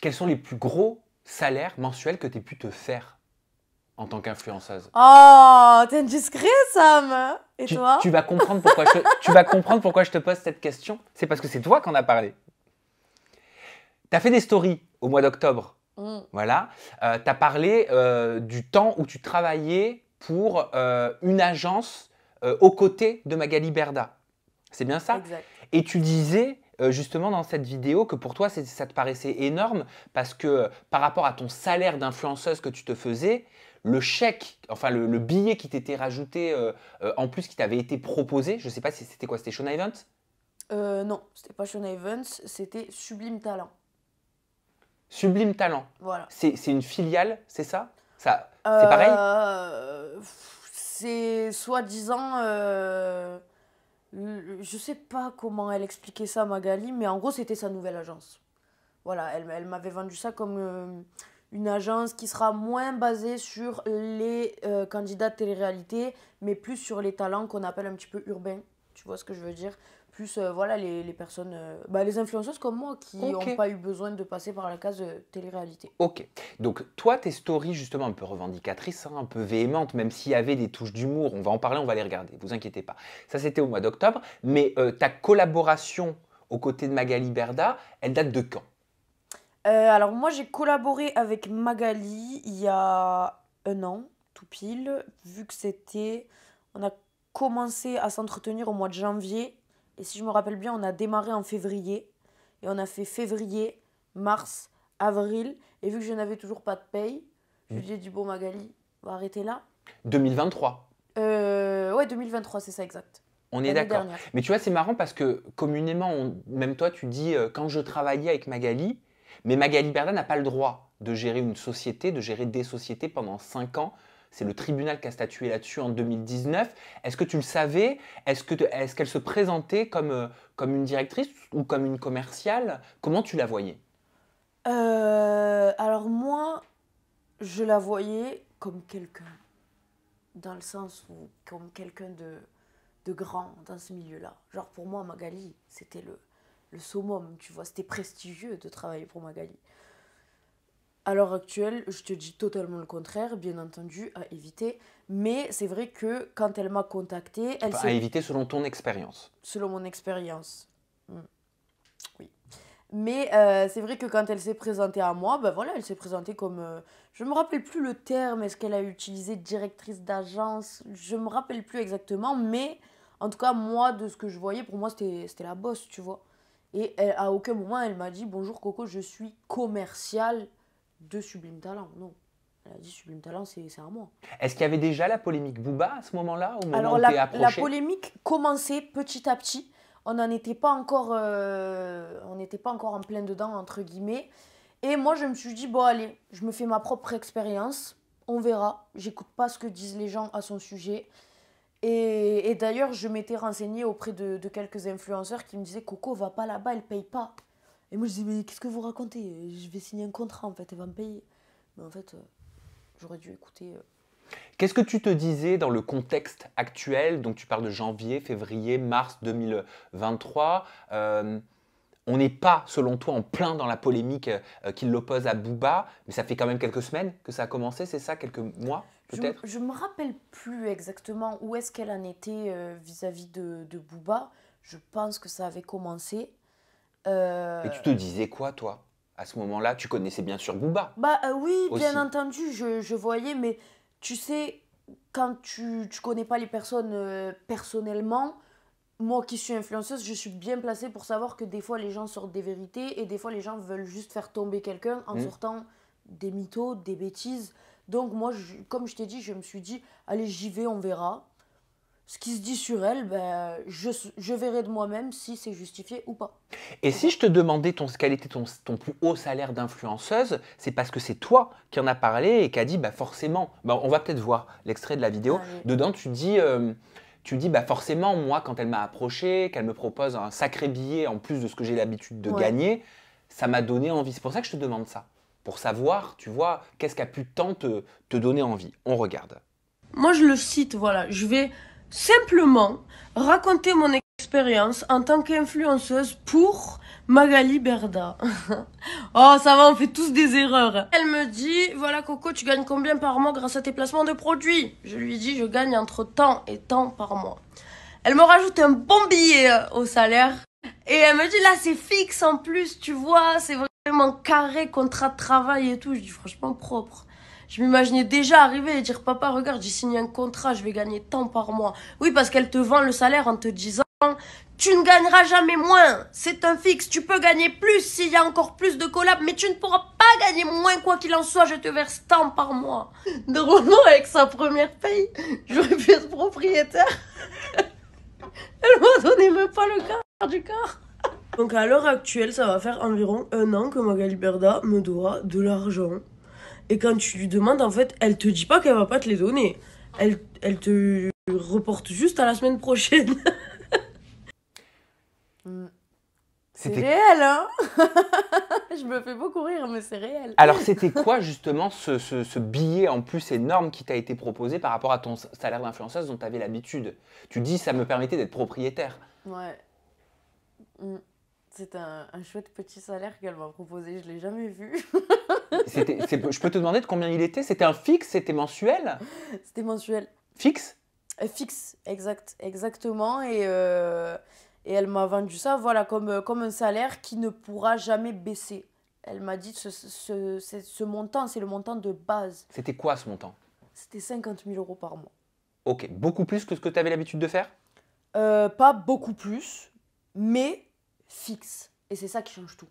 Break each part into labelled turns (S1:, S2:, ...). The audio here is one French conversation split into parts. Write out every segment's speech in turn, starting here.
S1: quels sont les plus gros salaires mensuels que tu as pu te faire en tant qu'influenceuse
S2: Oh, t'es indiscret, Sam Et tu, toi tu
S1: vas, comprendre pourquoi je, tu vas comprendre pourquoi je te pose cette question. C'est parce que c'est toi qu'on a parlé. T'as fait des stories au mois d'octobre. Mm. Voilà. Euh, t'as parlé euh, du temps où tu travaillais pour euh, une agence aux côtés de Magali Berda. C'est bien ça exact. Et tu disais euh, justement dans cette vidéo que pour toi ça te paraissait énorme parce que euh, par rapport à ton salaire d'influenceuse que tu te faisais, le chèque, enfin le, billet qui t'était rajouté euh, en plus qui t'avait été proposé, je sais pas si c'était quoi, c'était Shona Evans
S2: Non, c'était pas Shona Events, c'était Sublime Talent.
S1: Sublime Talent Voilà. C'est une filiale, c'est ça, ça C'est
S2: pareil C'est soi-disant euh, je sais pas comment elle expliquait ça, à Magali, mais en gros, c'était sa nouvelle agence. Voilà, elle, m'avait vendu ça comme euh, une agence qui sera moins basée sur les euh, candidats de télé-réalité, mais plus sur les talents qu'on appelle un petit peu urbains. Tu vois ce que je veux dire plus euh, voilà, les, les personnes, euh, bah, les influenceuses comme moi qui n'ont pas eu besoin de passer par la case euh, télé-réalité.
S1: Ok. Donc, toi, tes stories, justement, un peu revendicatrices, hein, un peu véhémentes, même s'il y avait des touches d'humour, on va en parler, on va les regarder, vous inquiétez pas. Ça, c'était au mois d'octobre. Mais ta collaboration aux côtés de Magali Berda, elle date de quand
S2: Alors, moi, j'ai collaboré avec Magali il y a un an, tout pile, vu que c'était. On a commencé à s'entretenir au mois de janvier et si je me rappelle bien, on a démarré en février. Et on a fait février, mars, avril. Et vu que je n'avais toujours pas de paye, je lui ai dit, bon Magali, on va arrêter là.
S1: 2023
S2: euh, Ouais, 2023, c'est ça exact. On est d'accord. Mais tu vois,
S1: c'est marrant parce que communément, même toi, tu dis, euh, quand je travaillais avec Magali, mais Magali Berda n'a pas le droit de gérer une société, de gérer des sociétés pendant 5 ans c'est le tribunal qui a statué là-dessus en 2019. Est-ce que tu le savais Est-ce qu'elle se présentait euh, comme, une directrice ou comme une commerciale Comment tu la voyais
S2: euh, Alors moi, je la voyais comme quelqu'un. Dans le sens où, comme quelqu'un de, grand dans ce milieu-là. Genre pour moi, Magali, c'était le, le summum, tu vois. C'était prestigieux de travailler pour Magali. À l'heure actuelle, je te dis totalement le contraire, bien entendu, à éviter. Mais c'est vrai que quand elle m'a contactée, elle À éviter
S1: selon ton expérience.
S2: Selon mon expérience. Hmm. Oui. Mais euh, c'est vrai que quand elle s'est présentée à moi, ben voilà, elle s'est présentée comme... Je euh, je me rappelle plus le terme, est-ce qu'elle a utilisé directrice d'agence Je me rappelle plus exactement, mais en tout cas, moi, de ce que je voyais, pour moi, c'était la bosse, tu vois. Et à aucun moment, elle m'a dit, bonjour Coco, je suis commerciale de sublime talent, non. Elle a dit sublime talent, c'est à moi. Est-ce
S1: qu'il y avait déjà la polémique Booba à ce moment-là Alors la,
S2: polémique commençait petit à petit. On n'en était pas encore, euh, on n'était pas encore en plein dedans entre guillemets. Et moi, je me suis dit bon allez, je me fais ma propre expérience. On verra. J'écoute pas ce que disent les gens à son sujet. Et, d'ailleurs, je m'étais renseignée auprès de, de quelques influenceurs qui me disaient Coco, va pas là-bas, elle paye pas. Et moi, je dis, mais qu'est-ce que vous racontez Je vais signer un contrat, en fait, elle va me payer. Mais en fait, euh, j'aurais dû écouter. Euh.
S1: Qu'est-ce que tu te disais dans le contexte actuel Donc, tu parles de janvier, février, mars 2023. Euh, on n'est pas, selon toi, en plein dans la polémique qu'il l'oppose à Booba, mais ça fait quand même quelques semaines que ça a commencé, c'est ça Quelques mois, peut-être
S2: Je ne me rappelle plus exactement où est-ce qu'elle en était vis-à-vis de, de Booba. Je pense que ça avait commencé euh, et tu te
S1: disais quoi, toi À ce moment-là, tu connaissais bien sûr Booba.
S2: Bah euh, oui, bien entendu, je, voyais, mais tu sais, quand tu, ne connais pas les personnes euh, personnellement, moi qui suis influenceuse, je suis bien placée pour savoir que des fois les gens sortent des vérités et des fois les gens veulent juste faire tomber quelqu'un en mm. sortant des mythos, des bêtises. Donc moi, comme je t'ai dit, je me suis dit, allez, j'y vais, on verra ce qui se dit sur elle, ben, je, verrai de moi-même si c'est justifié ou pas.
S1: Et si je te demandais ton, quel était ton, ton plus haut salaire d'influenceuse, c'est parce que c'est toi qui en as parlé et qui a dit bah, forcément, bah, on va peut-être voir l'extrait de la vidéo. Ah, Dedans, tu dis, euh, tu dis bah, forcément, moi, quand elle m'a approché, qu'elle me propose un sacré billet en plus de ce que j'ai l'habitude de gagner, ça m'a donné envie. C'est pour ça que je te demande ça. Pour savoir, tu vois, qu'est-ce qui a pu tant te, te donner envie. On regarde.
S2: Moi, je le cite, voilà. Je vais simplement raconter mon expérience en tant qu'influenceuse pour Magali Berda. oh, ça va, on fait tous des erreurs. Elle me dit, voilà Coco, tu gagnes combien par mois grâce à tes placements de produits Je lui dis, je gagne entre tant et tant par mois. Elle me rajoute un bon billet euh, au salaire. Et elle me dit, là, c'est fixe en plus, tu vois, c'est vraiment carré, contrat de travail et tout. Je dis, franchement, propre. Je m'imaginais déjà arriver et dire Papa, regarde, j'ai signé un contrat, je vais gagner tant par mois. Oui, parce qu'elle te vend le salaire en te disant Tu ne gagneras jamais moins. C'est un fixe. Tu peux gagner plus s'il y a encore plus de collabs, mais tu ne pourras pas gagner moins, quoi qu'il en soit. Je te verse tant par mois. Normalement, avec sa première paye, j'aurais pu être propriétaire. Elle m'a donné même pas le quart du quart. Donc à l'heure actuelle, ça va faire environ un an que Magali Berda me doit de l'argent. Et quand tu lui demandes, en fait, elle te dit pas qu'elle va pas te les donner. Elle, elle te reporte juste à la semaine prochaine. C'est réel, hein Je me fais beaucoup rire, mais c'est réel. Alors, c'était quoi
S1: justement ce, ce, billet en plus énorme qui t'a été proposé par rapport à ton salaire d'influenceuse dont tu avais l'habitude Tu dis, ça me permettait d'être propriétaire.
S2: Ouais. Mm. C'est un, chouette petit salaire qu'elle m'a proposé, je ne l'ai jamais vu.
S1: je peux te demander de combien il était C'était un fixe C'était mensuel
S2: C'était mensuel. Fixe euh, Fixe, exact, exactement. Et, euh, et elle m'a vendu ça voilà, comme, euh, comme un salaire qui ne pourra jamais baisser. Elle m'a dit ce, ce, montant, c'est le montant de base.
S1: C'était quoi ce montant
S2: C'était 50 000 euros par mois.
S1: Ok, beaucoup plus que ce que tu avais l'habitude de faire
S2: Pas beaucoup plus, mais fixe. Et c'est ça qui change tout.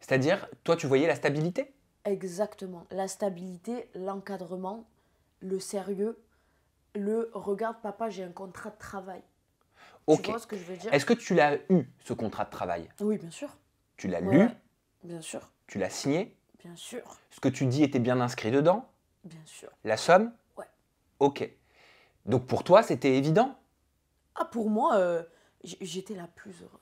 S1: C'est-à-dire, toi, tu voyais la stabilité
S2: Exactement. La stabilité, l'encadrement, le sérieux, le regarde, papa, j'ai un contrat de travail. Ok. Tu ce que je veux dire Est-ce que tu
S1: l'as eu, ce contrat de travail Oui, bien sûr. Tu l'as lu Bien sûr. Tu l'as signé Bien sûr. Ce que tu dis était bien inscrit dedans Bien sûr. La somme Ouais. Ok. Donc pour toi, c'était évident
S2: Ah, pour moi, euh, j'étais la plus heureuse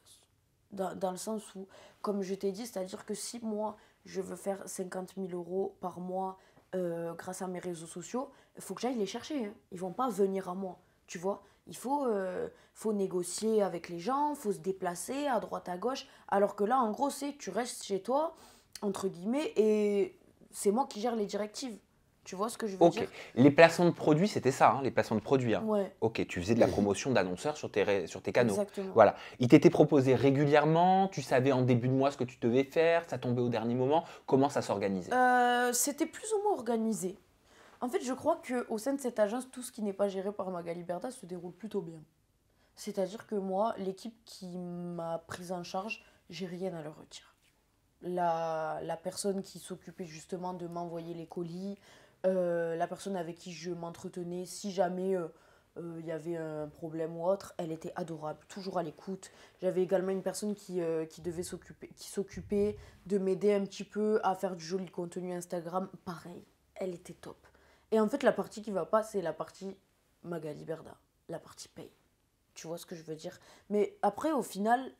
S2: dans, le sens où, comme je t'ai dit, c'est-à-dire que si moi, je veux faire 50 000 euros par mois euh, grâce à mes réseaux sociaux, il faut que j'aille les chercher. ils hein. Ils vont pas venir à moi, tu vois. Il faut, euh, faut négocier avec les gens, faut se déplacer à droite, à gauche. Alors que là, en gros, c'est tu restes chez toi, entre guillemets, et c'est moi qui gère les directives. Tu vois ce que je veux dire
S1: Les placements de produits, c'était ça, hein, les placements de produits. Hein. Ok, tu faisais de la promotion d'annonceurs sur tes, sur tes canaux. Voilà. Il t'était proposé régulièrement, tu savais en début de mois ce que tu devais faire, ça tombait au dernier moment. Comment ça s'organisait
S2: euh, C'était plus ou moins organisé. En fait, je crois qu'au sein de cette agence, tout ce qui n'est pas géré par Magali se déroule plutôt bien. C'est-à-dire que moi, l'équipe qui m'a prise en charge, j'ai rien à leur retirer. La, la personne qui s'occupait justement de m'envoyer les colis, euh, la personne avec qui je m'entretenais, si jamais euh, euh, il y avait un problème ou autre, elle était adorable, toujours à l'écoute. J'avais également une personne qui, devait s'occuper, qui s'occupait de m'aider un petit peu à faire du joli contenu Instagram. Pareil, elle était top. Et en fait, la partie qui va pas, c'est la partie Magali Berda, la partie paye. Tu vois ce que je veux dire Mais après, au final,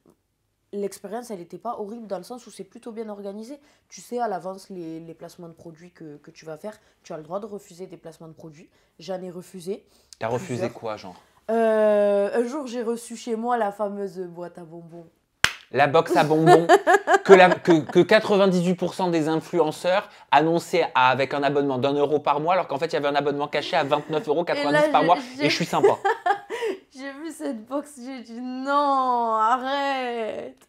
S2: l'expérience, elle n'était pas horrible dans le sens où c'est plutôt bien organisé. Tu sais à l'avance les, placements de produits que, tu vas faire. Tu as le droit de refuser des placements de produits. J'en ai refusé. Tu as refusé quoi, genre euh, Un jour, j'ai reçu chez moi la fameuse boîte à bonbons.
S1: La box à bonbons que, que, 98% des influenceurs annonçaient avec un abonnement d'un euro par mois, alors qu'en fait, il y avait un abonnement caché à 29,90 euros par mois. Et je suis sympa.
S2: j'ai vu cette box, j'ai dit non, arrête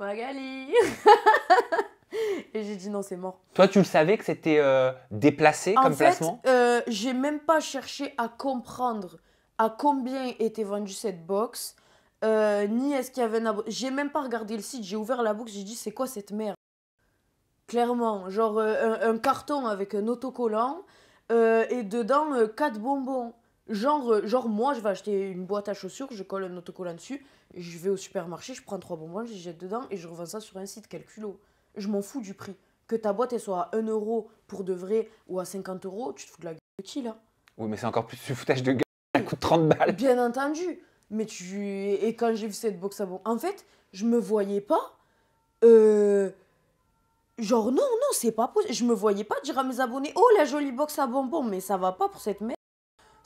S2: Magali Et j'ai dit non, c'est mort.
S1: Toi, tu le savais que c'était euh, déplacé comme fait, placement
S2: euh, j'ai même pas cherché à comprendre à combien était vendue cette box, euh, ni est-ce qu'il y avait un J'ai même pas regardé le site, j'ai ouvert la box, j'ai dit c'est quoi cette merde Clairement, genre un, un, carton avec un autocollant et dedans quatre bonbons. Genre, euh, genre moi, je vais acheter une boîte à chaussures, je colle un autocollant dessus, je vais au supermarché, je prends trois bonbons, je les jette dedans et je revends ça sur un site, calculo. Je m'en fous du prix. Que ta boîte elle soit à 1 euro pour de vrai ou à 50 euros, tu te fous de la gueule de qui là
S1: Oui, mais c'est encore plus du foutage de gueule, ça coûte 30 balles.
S2: Bien entendu. Mais tu. Et quand j'ai vu cette box à bonbons, en fait, je me voyais pas. Euh, genre, non, non, c'est pas possible. Je me voyais pas dire à mes abonnés Oh, la jolie box à bonbons, mais ça va pas pour cette merde.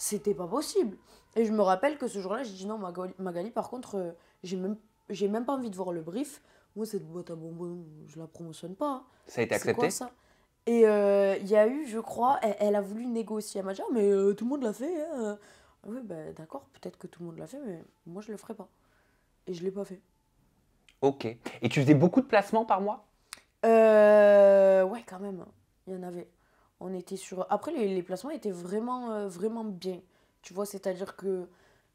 S2: C'était pas possible. Et je me rappelle que ce jour-là, j'ai dit non, Magali, Magali par contre, euh, j'ai même, j'ai même pas envie de voir le brief. Moi, cette boîte à bonbons, je la promotionne pas. Hein. Ça a été accepté ça Et euh, il y a eu, je crois, elle, a voulu négocier. Elle m'a dit, mais euh, tout le monde l'a fait. Hein. Ah oui, bah, d'accord, peut-être que tout le monde l'a fait, mais moi, je le ferai pas. Et je l'ai pas fait.
S1: Ok. Et tu faisais beaucoup
S2: de placements par mois Ouais, quand même. Hein. Il y en avait on était sur. Après, les, placements étaient vraiment, euh, vraiment bien. Tu vois, c'est-à-dire que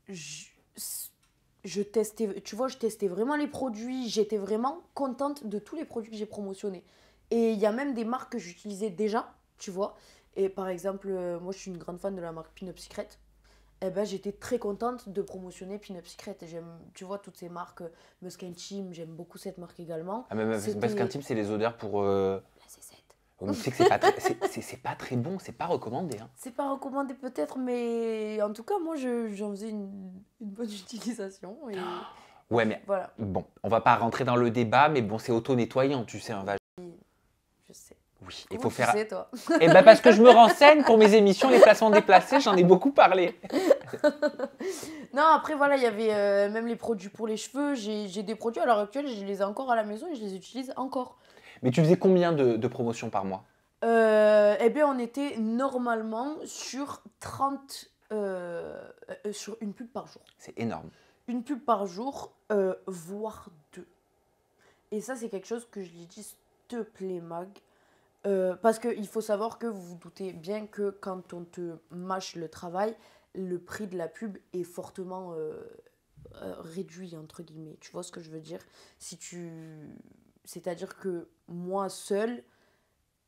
S2: je, testais, tu vois, je testais vraiment les produits. J'étais vraiment contente de tous les produits que j'ai promotionnés. Et il y a même des marques que j'utilisais déjà, tu vois. Et par exemple, euh, moi, je suis une grande fan de la marque Pin-up Secret. Eh ben, j'étais très contente de promotionner Pin-up Secret. J'aime, tu vois, toutes ces marques. Euh, Musk Team, j'aime beaucoup cette marque également. Ah, Team,
S1: c'est les odeurs pour. On sait que c'est pas, pas très bon, c'est pas recommandé. Hein.
S2: C'est pas recommandé peut-être, mais en tout cas, moi, j'en faisais une, une, bonne utilisation. Ouais, mais voilà.
S1: bon, on va pas rentrer dans le débat, mais bon, c'est auto-nettoyant, tu sais, un vagin. Je sais. Oui, il faut faire. Sais,
S2: toi eh ben
S1: parce que je me renseigne pour mes émissions les placements déplacés, j'en ai beaucoup parlé.
S2: non, après voilà, il y avait euh, même les produits pour les cheveux. J'ai des produits à l'heure actuelle, je les ai encore à la maison et je les utilise encore.
S1: Mais tu faisais combien de, promotions par mois
S2: euh, Eh bien, on était normalement sur 30, euh, euh, sur une pub par jour. C'est énorme. Une pub par jour, voire deux. Et ça, c'est quelque chose que je lui dis, s'il te plaît, Mag. parce qu'il faut savoir que vous vous doutez bien que quand on te mâche le travail, le prix de la pub est fortement réduit, entre guillemets. Tu vois ce que je veux dire Si tu c'est-à-dire que moi seule,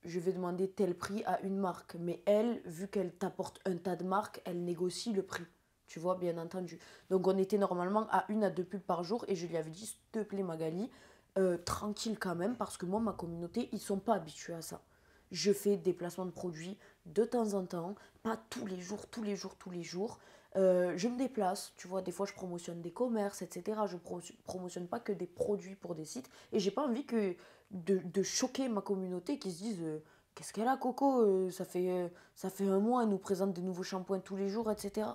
S2: je vais demander tel prix à une marque. Mais elle, vu qu'elle t'apporte un tas de marques, elle négocie le prix. Tu vois, bien entendu. Donc on était normalement à une à deux pubs par jour et je lui avais dit, s'il te plaît Magali, euh, tranquille quand même, parce que moi, ma communauté, ils sont pas habitués à ça. Je fais des placements de produits de temps en temps, pas tous les jours, tous les jours, tous les jours. Euh, je me déplace, tu vois, des fois je promotionne des commerces, etc. Je ne promotionne pas que des produits pour des sites et j'ai pas envie que de, choquer ma communauté qui se disent euh, qu'est-ce qu'elle a Coco euh, ça, fait, ça fait un mois, elle nous présente des nouveaux shampoings tous les jours, etc.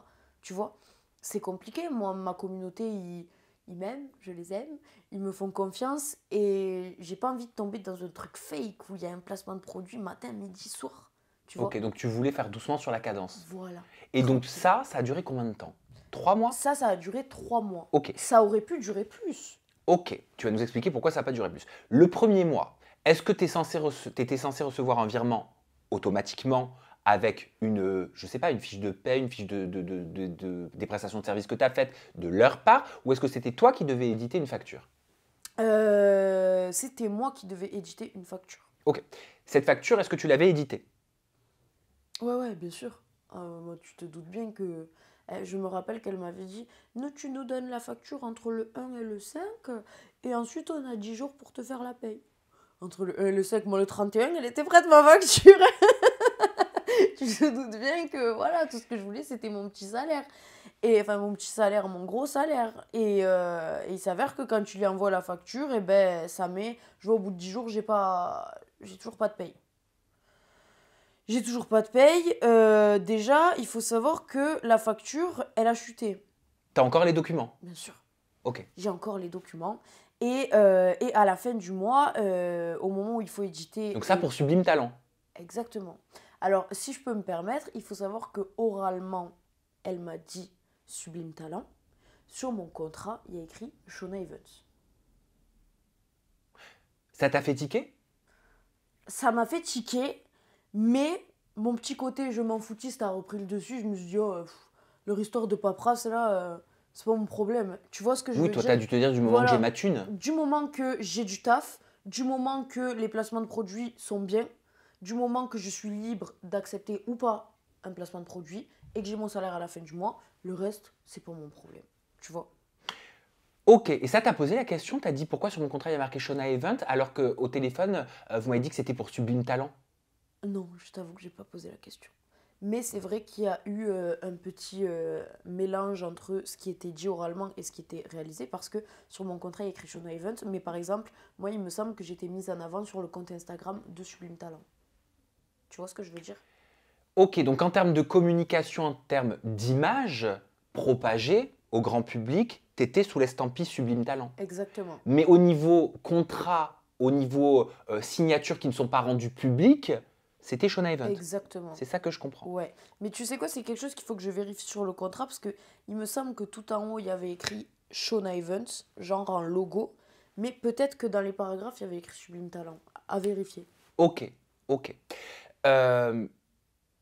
S2: Tu vois, c'est compliqué. Moi, ma communauté, ils, ils m'aiment, je les aime, ils me font confiance et j'ai pas envie de tomber dans un truc fake où il y a un placement de produits matin, midi, soir ok,
S1: donc tu voulais faire doucement sur la cadence. Voilà. Et donc ça, ça a duré combien de temps Trois mois Ça, ça a duré trois mois. Ok. Ça aurait pu durer plus. Ok, tu vas nous expliquer pourquoi ça n'a pas duré plus. Le premier mois, est-ce que tu étais censé recevoir un virement automatiquement avec une, je sais pas, une fiche de paie, une fiche de, de, de, des prestations de service que tu as faites de leur part, ou est-ce que c'était toi qui devais éditer une facture
S2: euh, C'était moi qui devais éditer une facture.
S1: Ok. Cette facture, est-ce que tu l'avais éditée
S2: Ouais, ouais, bien sûr. Ah, moi, tu te doutes bien que eh, je me rappelle qu'elle m'avait dit ne tu nous donnes la facture entre le 1 et le 5 et ensuite on a 10 jours pour te faire la paye. Entre le 1 et le 5, moi le 31, elle était prête ma facture. tu te doutes bien que voilà, tout ce que je voulais c'était mon petit salaire. Et enfin mon petit salaire, mon gros salaire. Et, euh, il s'avère que quand tu lui envoies la facture, et eh ben ça met je vois au bout de 10 jours, j'ai pas j'ai toujours pas de paye. J'ai toujours pas de paye. Euh, déjà, il faut savoir que la facture, elle a chuté.
S1: T'as encore les documents Bien sûr. Ok.
S2: J'ai encore les documents. Et, euh, et, à la fin du mois, euh, au moment où il faut éditer. Donc ça pour Sublime Talent. Exactement. Alors si je peux me permettre, il faut savoir que oralement, elle m'a dit Sublime Talent. Sur mon contrat, il y a écrit Shona Evans.
S1: Ça t'a fait tiquer
S2: Ça m'a fait tiquer mais mon petit côté je m'en ça a repris le dessus. Je me suis dit, oh, leur histoire de paperasse là, euh, c'est pas mon problème. Tu vois ce que je veux dire Oui, toi, t'as dû te dire du moment que j'ai ma thune. Du moment que j'ai du taf, du moment que les placements de produits sont bien, du moment que je suis libre d'accepter ou pas un placement de produit et que j'ai mon salaire à la fin du mois, le reste, c'est pas mon problème. Tu vois
S1: Ok, et ça t'a posé la question, t'as dit pourquoi sur mon contrat il y a marqué Shona Event alors qu'au téléphone, euh, vous m'avez dit que c'était pour Sublime Talent
S2: non, je t'avoue que j'ai pas posé la question. Mais c'est vrai qu'il y a eu euh, un petit euh, mélange entre ce qui était dit oralement et ce qui était réalisé parce que sur mon contrat il y a écrit show Event, mais par exemple, moi il me semble que j'étais mise en avant sur le compte Instagram de Sublime Talent. Tu vois ce que je veux dire
S1: Ok, donc en termes de communication, en termes d'image propagée au grand public, étais sous l'estampille Sublime Talent.
S2: Exactement.
S1: Mais au niveau contrat, au niveau euh, signature qui ne sont pas rendues publiques, c'était Shona Evans.
S2: Exactement. C'est ça que je comprends. Ouais. Mais tu sais quoi, c'est quelque chose qu'il faut que je vérifie sur le contrat parce que il me semble que tout en haut, il y avait écrit Shona Evans, genre un logo. Mais peut-être que dans les paragraphes, il y avait écrit Sublime Talent. À vérifier.
S1: Ok, ok. Euh,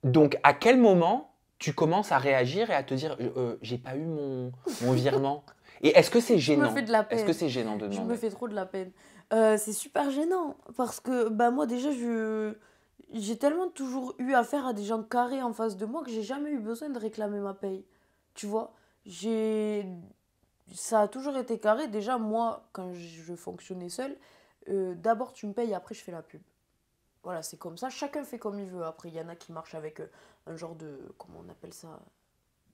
S1: donc, à quel moment tu commences à réagir et à te dire euh, euh, j'ai pas eu mon, virement Et est-ce que c'est gênant Est-ce que c'est gênant de demander Je me fais
S2: trop de la peine. c'est super gênant parce que bah moi déjà je j'ai tellement toujours eu affaire à des gens carrés en face de moi que j'ai jamais eu besoin de réclamer ma paye. Tu vois, j'ai ça a toujours été carré. Déjà, moi, quand je fonctionnais seule, euh, d'abord tu me payes, après je fais la pub. Voilà, c'est comme ça. Chacun fait comme il veut. Après, il y en a qui marchent avec euh, un genre de. Comment on appelle ça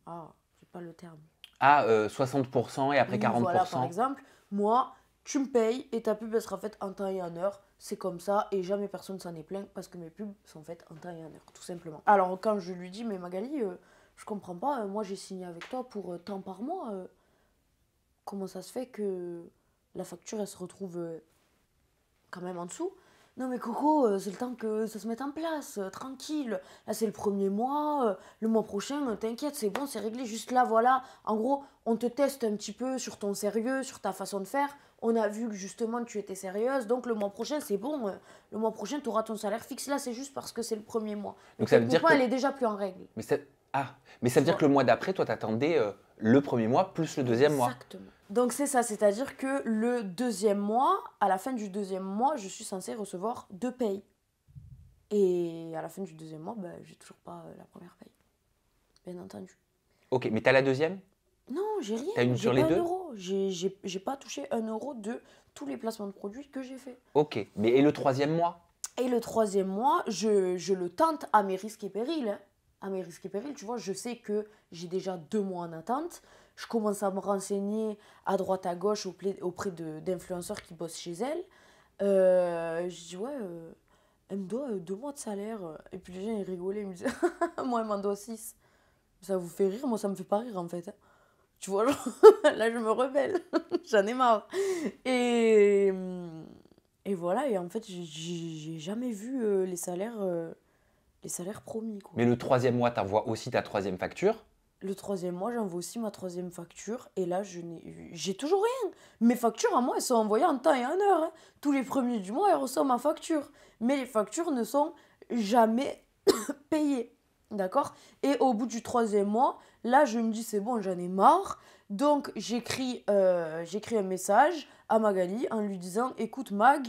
S2: Ah, j'ai pas le terme.
S1: Ah, 60% euh, et après 40%. Voilà, par
S2: exemple. Moi, tu me payes et ta pub sera faite en temps et en heure. C'est comme ça et jamais personne s'en est plaint parce que mes pubs sont faites en temps et en heure, tout simplement. Alors quand je lui dis, mais Magali, euh, je comprends pas, euh, moi j'ai signé avec toi pour temps euh, tant par mois, comment ça se fait que la facture elle se retrouve quand même en dessous non mais Coco, euh, c'est le temps que ça se mette en place, euh, tranquille. Là c'est le premier mois, euh, le mois prochain, t'inquiète, c'est bon, c'est réglé. Juste là, voilà. En gros, on te teste un petit peu sur ton sérieux, sur ta façon de faire. On a vu que justement tu étais sérieuse, donc le mois prochain c'est bon. Le mois prochain tu auras ton salaire fixe. Là c'est juste parce que c'est le premier mois. Donc, ça veut dire que... elle est déjà plus en règle.
S1: Mais ça, ah, mais ça veut dire que le mois d'après, toi t'attendais le premier mois plus le deuxième mois. Exactement.
S2: Donc c'est ça, c'est-à-dire que le deuxième mois, à la fin du deuxième mois, je suis censée recevoir deux payes. Et à la fin du deuxième mois, je bah, j'ai toujours pas euh, la première paye. Bien entendu.
S1: Ok, mais t'as la deuxième
S2: Non, j'ai rien. T'as une sur les deux J'ai pas touché un euro de tous les placements de produits que j'ai fait.
S1: Ok, mais et le troisième mois
S2: Et le troisième mois, je, je, le tente à mes risques et périls. Hein. À mes risques et périls, tu vois, je sais que j'ai déjà deux mois en attente je commence à me renseigner à droite à gauche auprès d'influenceurs qui bossent chez elle. Euh, je dis ouais, euh, elle me doit euh, deux mois de salaire. Et puis les gens ils rigolaient, ils me disaient moi elle m'en doit six. Ça vous fait rire, moi ça me fait pas rire en fait. Tu vois, là je me rebelle, j'en ai marre. Et, et voilà, et en fait j'ai jamais vu les salaires. les salaires promis. Quoi. Mais le troisième
S1: mois, tu vois aussi ta troisième facture
S2: le troisième mois, j'envoie aussi ma troisième facture. Et là, je n'ai, j'ai toujours rien. Mes factures, à moi, elles sont envoyées en temps et en heure. Hein. Tous les premiers du mois, elles reçoivent ma facture. Mais les factures ne sont jamais payées. D'accord Et au bout du troisième mois, là, je me dis, c'est bon, j'en ai marre. Donc, j'écris, euh, j'écris un message à Magali en lui disant, écoute Mag,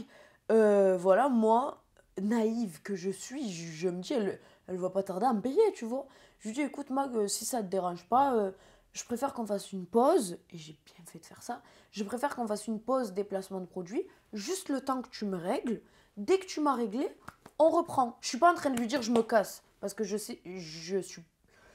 S2: euh, voilà, moi, naïve que je suis, je, me dis, elle, elle va pas tarder à me payer, tu vois. Je lui dis, écoute, Mag, euh, si ça te dérange pas, euh, je préfère qu'on fasse une pause, et j'ai bien fait de faire ça, je préfère qu'on fasse une pause déplacement de produits, juste le temps que tu me règles. Dès que tu m'as réglé, on reprend. Je suis pas en train de lui dire je me casse, parce que je sais, je suis,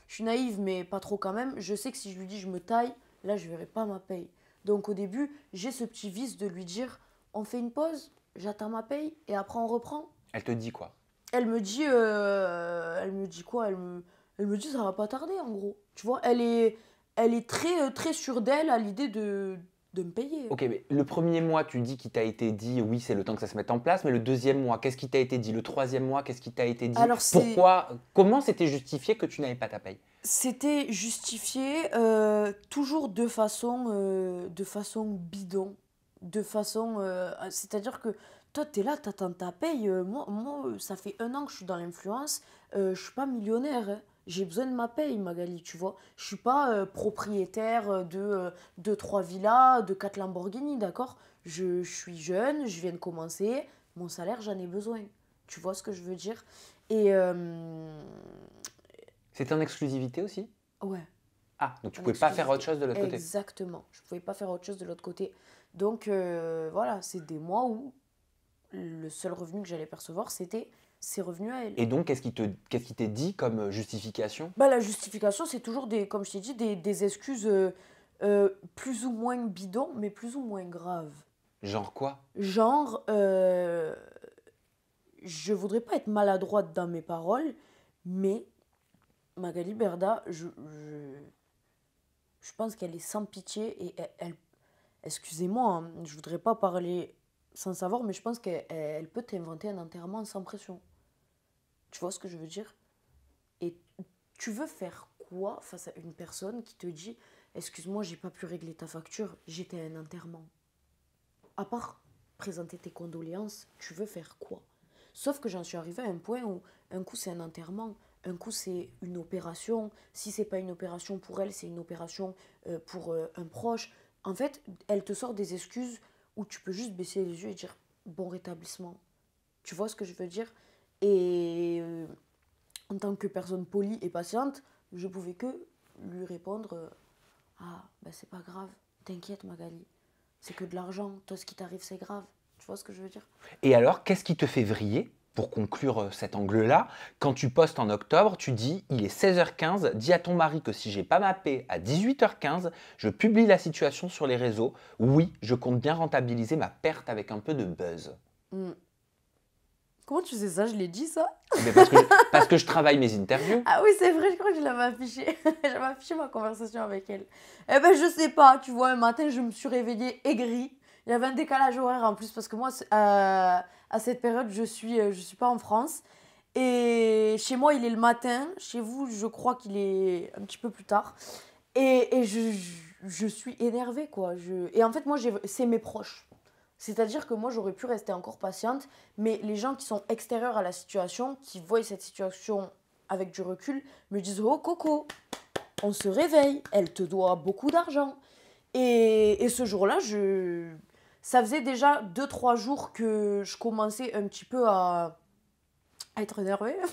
S2: je suis naïve, mais pas trop quand même. Je sais que si je lui dis je me taille, là je verrai pas ma paye. Donc au début, j'ai ce petit vice de lui dire on fait une pause, j'attends ma paye, et après on reprend. Elle te dit quoi Elle me dit. Euh, elle me dit quoi elle me, elle me dit ça va pas tarder en gros. Tu vois, elle est, elle est très, euh, très sûre d'elle à l'idée de, me payer.
S1: Ok, mais le premier mois, tu dis qu'il t'a été dit, oui, c'est le temps que ça se mette en place, mais le deuxième mois, qu'est-ce qui t'a été dit Le troisième mois, qu'est-ce qui t'a été dit Alors, Pourquoi Comment c'était justifié que tu n'avais pas ta paye
S2: C'était justifié euh, toujours de façon, de façon bidon, de façon, c'est-à-dire que toi, tu es là, tu attends ta paye. Euh, moi, euh, ça fait un an que je suis dans l'influence. Euh, je ne suis pas millionnaire. Hein. J'ai besoin de ma paye, Magali, tu vois. Je ne suis pas propriétaire de de trois villas, de quatre Lamborghini, d'accord je, suis jeune, je viens de commencer. Mon salaire, j'en ai besoin. Tu vois ce que je veux dire Et.
S1: c'est en exclusivité aussi Ouais. Ah, donc tu ne pouvais pas faire autre chose de l'autre côté
S2: Exactement. Je ne pouvais pas faire autre chose de l'autre côté. Donc voilà, c'est des mois où le seul revenu que j'allais percevoir, c'était ses revenus à elle. Et
S1: donc, qu'est-ce qui te, t'est dit comme euh, justification
S2: Bah la justification, c'est toujours des, comme je t'ai dit, des, excuses euh, euh, plus ou moins bidons, mais plus ou moins graves. Genre quoi Genre, euh, je voudrais pas être maladroite dans mes paroles, mais Magali Berda, je, je, pense qu'elle est sans pitié et elle, excusez-moi, hein, je voudrais pas parler sans savoir, mais je pense qu'elle peut t'inventer un enterrement sans pression. Tu vois ce que je veux dire Et tu veux faire quoi face à une personne qui te dit Excuse-moi, j'ai pas pu régler ta facture, j'étais à un enterrement À part présenter tes condoléances, tu veux faire quoi Sauf que j'en suis arrivée à un point où un coup c'est un enterrement, un coup c'est une opération, si c'est pas une opération pour elle, c'est une opération euh, pour euh, un proche. En fait, elle te sort des excuses où tu peux juste baisser les yeux et dire bon rétablissement. Tu vois ce que je veux dire Et euh, en tant que personne polie et patiente, je pouvais que lui répondre euh, Ah, ben c'est pas grave, t'inquiète Magali, c'est que de l'argent, toi ce qui t'arrive c'est grave. Tu vois ce que je veux dire
S1: Et alors, qu'est-ce qui te fait vriller pour conclure euh, cet angle-là, quand tu postes en octobre, tu dis il est 16h15, dis à ton mari que si j'ai pas ma paix à 18h15, je publie la situation sur les réseaux. Oui, je compte bien rentabiliser ma perte avec un peu de buzz.
S2: Hmm. Comment tu sais ça Je l'ai dit ça
S1: eh ben, parce, que je, travaille mes interviews.
S2: Ah oui, c'est vrai, je crois que je l'avais affiché. J'avais affiché ma conversation avec elle. Eh ben, je sais pas, tu vois, un matin, je me suis réveillée aigrie. Il y avait un décalage horaire en plus parce que moi, à cette période, je suis, euh, je suis pas en France. Et chez moi, il est le matin. Chez vous, je crois qu'il est un petit peu plus tard. Et, et je, je, suis énervée, quoi. Je... Et en fait, moi, c'est mes proches. C'est-à-dire que moi, j'aurais pu rester encore patiente, mais les gens qui sont extérieurs à la situation, qui voient cette situation avec du recul, me disent Oh, Coco, on se réveille, elle te doit beaucoup d'argent. Et, et ce jour-là, je ça faisait déjà 2-3 jours que je commençais un petit peu à, être énervée.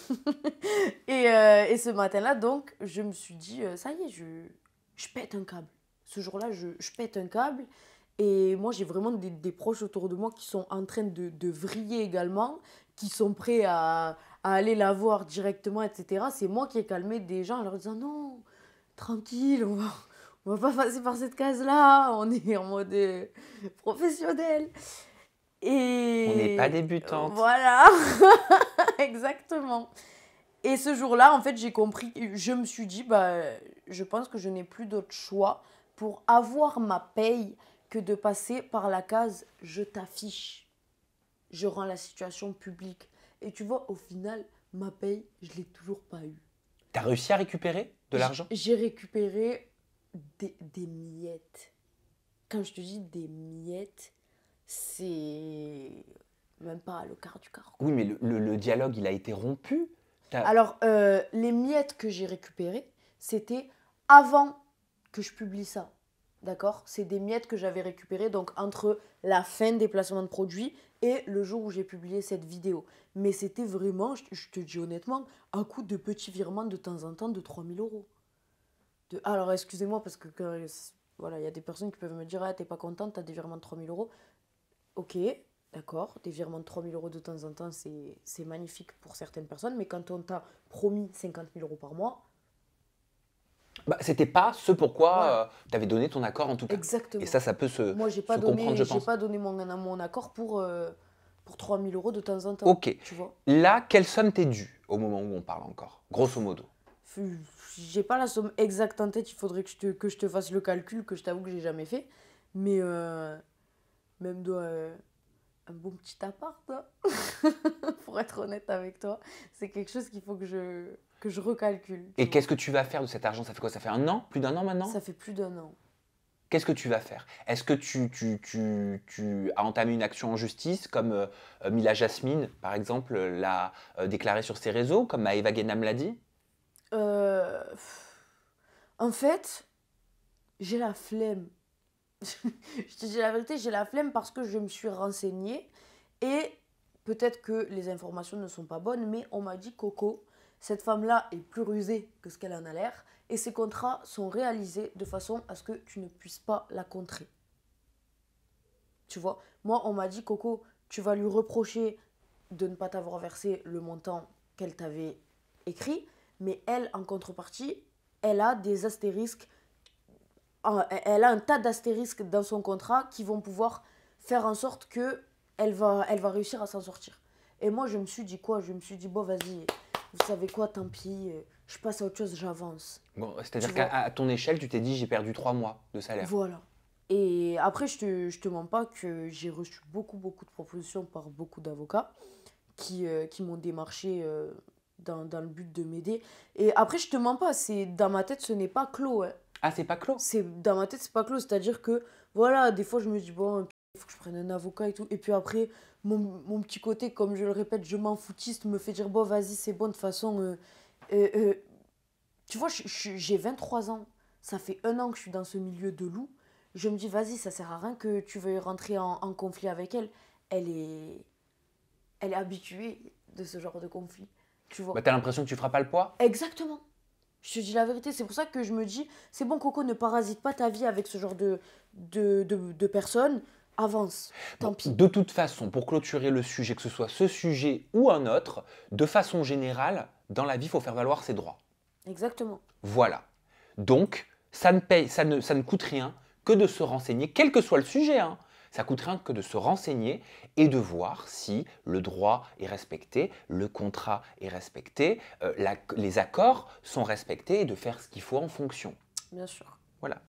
S2: Euh, et, ce matin-là, donc, je me suis dit, euh, ça y est, je, je pète un câble. Ce jour-là, je, pète un câble. Et moi, j'ai vraiment des, proches autour de moi qui sont en train de, vriller également, qui sont prêts à, à aller la voir directement, etc. C'est moi qui ai calmé des gens en leur disant, non, tranquille, on va, on va pas passer par cette case-là, on est en mode euh, professionnel. Et on n'est pas
S1: débutante.
S2: Voilà, exactement. Et ce jour-là, en fait, j'ai compris, je me suis dit, bah, je pense que je n'ai plus d'autre choix pour avoir ma paye que de passer par la case je t'affiche. Je rends la situation publique. Et tu vois, au final, ma paye, je l'ai toujours pas eue. T'as réussi à récupérer de l'argent J'ai récupéré des, miettes. Quand je te dis des miettes, c'est même pas le quart du quart.
S1: Oui, mais le, dialogue, il a été rompu. Alors,
S2: euh, les miettes que j'ai récupérées, c'était avant que je publie ça. D'accord C'est des miettes que j'avais récupérées, donc entre la fin des placements de produits et le jour où j'ai publié cette vidéo. Mais c'était vraiment, je, te dis honnêtement, un coup de petits virement de temps en temps de 3000 euros alors excusez-moi parce que, voilà, il y a des personnes qui peuvent me dire ah, t'es pas contente, t'as des virements de 3000 euros. Ok, d'accord, des virements de 3000 euros de temps en temps, c'est magnifique pour certaines personnes, mais quand on t'a promis 50 000 euros par mois.
S1: Bah, c'était pas ce pourquoi quoi euh, tu avais donné ton accord en tout cas. Exactement. Et ça, ça peut se, Moi,
S2: j'ai pas donné, je pas donné mon, accord pour, 3 euh, pour 3000 euros de temps en temps. Ok.
S1: Là, quelle somme t'es due au moment où on parle encore Grosso modo
S2: j'ai pas la somme exacte en tête, il faudrait que je te, que je te fasse le calcul que je t'avoue que j'ai jamais fait. Mais euh, même de, euh, un bon petit appart, hein. pour être honnête avec toi, c'est quelque chose qu'il faut que je, que je recalcule.
S1: Et qu'est-ce que tu vas faire de cet argent Ça fait quoi Ça fait un an Plus d'un an maintenant Ça
S2: fait plus d'un an.
S1: Qu'est-ce que tu vas faire Est-ce que tu, tu, tu, tu, as entamé une action en justice, comme euh, Mila Jasmine, par exemple, l'a déclaré sur ses réseaux, comme Maëva Guénam l'a dit
S2: euh, en fait, j'ai la flemme. je te dis la vérité, j'ai la flemme parce que je me suis renseignée et peut-être que les informations ne sont pas bonnes, mais on m'a dit Coco, cette femme-là est plus rusée que ce qu'elle en a l'air et ses contrats sont réalisés de façon à ce que tu ne puisses pas la contrer. Tu vois, moi on m'a dit Coco, tu vas lui reprocher de ne pas t'avoir versé le montant qu'elle t'avait écrit, mais elle, en contrepartie, elle a des astérisques, elle a un tas d'astérisques dans son contrat qui vont pouvoir faire en sorte que elle va, elle va réussir à s'en sortir. Et moi, je me suis dit quoi Je me suis dit, bon, vas-y, vous savez quoi, tant pis, je passe à autre chose, j'avance.
S1: Bon, C'est-à-dire qu'à ton échelle, tu t'es dit, j'ai perdu trois mois de salaire.
S2: Voilà. Et après, je te, je te mens pas que j'ai reçu beaucoup, beaucoup de propositions par beaucoup d'avocats qui, euh, qui m'ont démarché euh, dans, dans, le but de m'aider. Et après, je te mens pas, c'est dans ma tête, ce n'est pas clos. Hein. Ah, c'est pas clos C'est dans ma tête, c'est pas clos. C'est-à-dire que, voilà, des fois, je me dis, bon, il faut que je prenne un avocat et tout. Et puis après, mon, mon petit côté, comme je le répète, je m'en foutiste, me fait dire, bon, vas-y, c'est bon, de toute façon. Euh, euh, euh. tu vois, j'ai 23 ans. Ça fait un an que je suis dans ce milieu de loup. Je me dis, vas-y, ça sert à rien que tu veuilles rentrer en, en conflit avec elle. Elle est, elle est habituée de ce genre de conflit. Tu vois. Bah, t'as
S1: l'impression que tu feras pas le poids
S2: Exactement. Je te dis la vérité, c'est pour ça que je me dis, c'est bon Coco, ne parasite pas ta vie avec ce genre de, de, de, personnes, avance, tant
S1: pis. De toute façon, pour clôturer le sujet, que ce soit ce sujet ou un autre, de façon générale, dans la vie, il faut faire valoir ses droits. Exactement. Voilà. Donc, ça ne, paye, ça ne, ça ne coûte rien que de se renseigner, quel que soit le sujet. Hein. Ça coûte rien que de se renseigner et de voir si le droit est respecté, le contrat est respecté, euh, les accords sont respectés et de faire ce qu'il faut en fonction. Bien sûr. Voilà.